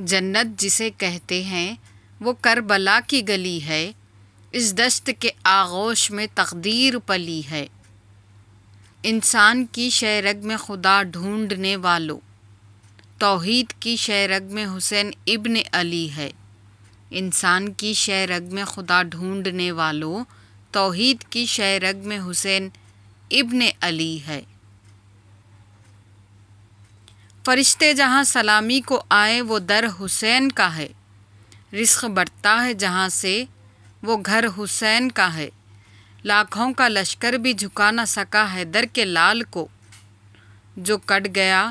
जन्नत जिसे कहते हैं वो करबला की गली है इस दश्त के आगोश में तकदीर पली है इंसान की शरग में खुदा ढूंढने वालों तोहद की शरग में हुसैन इब्न अली है इंसान की शरग में खुदा ढूंढने वालों तोहद की शरग में हुसैन इब्न अली है फरिश्ते जहाँ सलामी को आए वो दर हुसैन का है रिस्क बढ़ता है जहाँ से वो घर हुसैन का है लाखों का लश्कर भी झुका ना सका हैदर के लाल को जो कट गया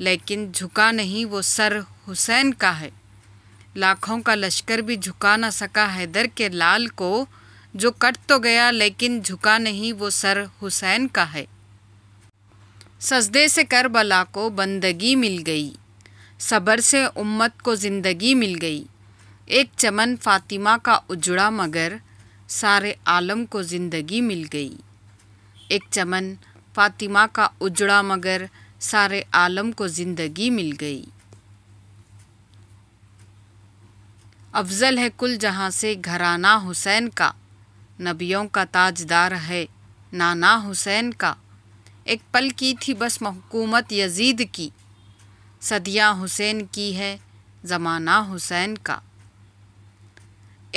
लेकिन झुका नहीं वो सर हुसैन का है लाखों का लश्कर भी झुका ना सका हैदर के लाल को जो कट तो गया लेकिन झुका नहीं वो सर हुसैन का है सजदे से करबला को बंदगी मिल गई सबर से उम्मत को ज़िंदगी मिल गई एक चमन फातिमा का उजड़ा मगर सारे आलम को ज़िंदगी मिल गई एक चमन फातिमा का उजड़ा मगर सारे आलम को ज़िंदगी मिल गई अफजल है कुल जहाँ से घराना हुसैन का नबियों का ताजदार है नाना हुसैन का एक पल की थी बस महकूमत यजीद की सदिया हुसैन की है ज़माना हुसैन का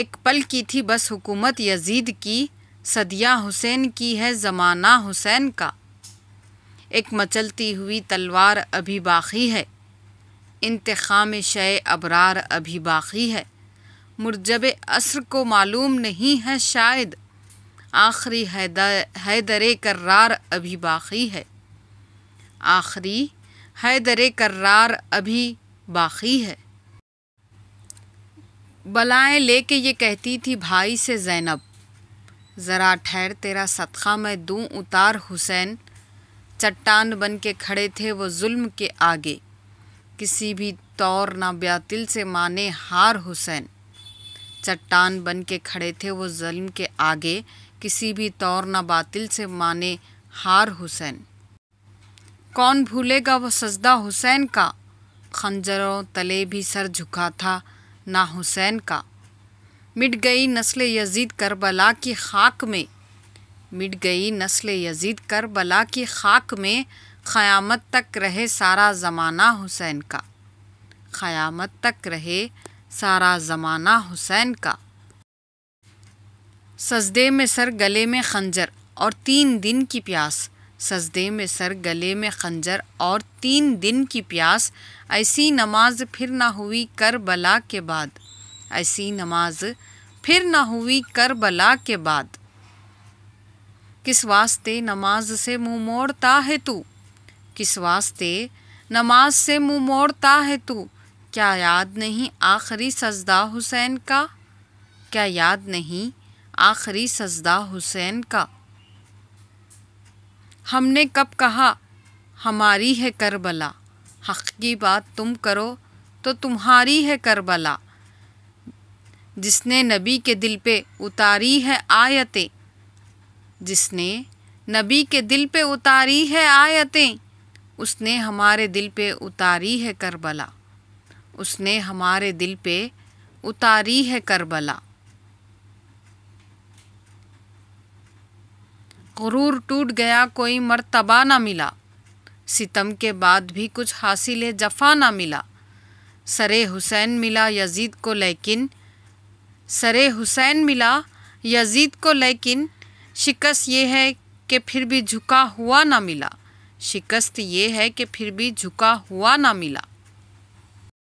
एक पल की थी बस हुकूमत यजीद की सदिया हुसैन की है ज़माना हुसैन का एक मचलती हुई तलवार अभी बाकी है इंतखाम शय अबरार अभी बाकी है मुरजब असर को मालूम नहीं है शायद आखिरी हैदर कर्रार अभी बाकी है आखिरी हैदर कर्रार अभी बाकी है बलाएं लेके ये कहती थी भाई से जैनब ज़रा ठहर तेरा सदका मैं दूँ उतार हुसैन चट्टान बन के खड़े थे वो जुल्म के आगे किसी भी तौर ना ब्यातिल से माने हार हुसैन चट्टान बन के खड़े थे वो जुल्म के आगे किसी भी तौर न बातिल से माने हार हुसैन कौन भूलेगा वो सजदा हुसैन का खंजरों तले भी सर झुका था ना हुसैन का मिट गई नस्ल यजीद करबला की खाक में मिट गई नस्ल यजीद करबला की खाक में ख़यामत तक रहे सारा ज़माना हुसैन का ख़यामत तक रहे सारा ज़माना हुसैन का सजदे में सर गले में खंजर और तीन दिन की प्यास सजदे में सर गले में खंजर और तीन दिन की प्यास ऐसी नमाज फिर ना हुई कर बला के बाद ऐसी नमाज फिर ना हुई कर बला के बाद किस वास्ते नमाज से मुँह मोड़ता है तू किस वास्ते नमाज से मुँह मोड़ता है तू क्या याद नहीं आखिरी सजदा हुसैन का क्या याद नहीं आखिरी सजदा हुसैन का हमने कब कहा हमारी है करबला हक़ की बात तुम करो तो तुम्हारी है करबला जिसने नबी के दिल पे उतारी है आयतें जिसने नबी के दिल पे उतारी है आयतें उसने हमारे दिल पे उतारी है करबला उसने हमारे दिल पे उतारी है करबला गुरूर टूट गया कोई मरतबा ना मिला सितम के बाद भी कुछ हासिल जफा ना मिला सरे हुसैन मिला यजीद को लेकिन सरे हुसैन मिला यजीद को लेकिन शिकस्त ये है कि फिर भी झुका हुआ ना मिला शिकस्त ये है कि फिर भी झुका हुआ ना मिला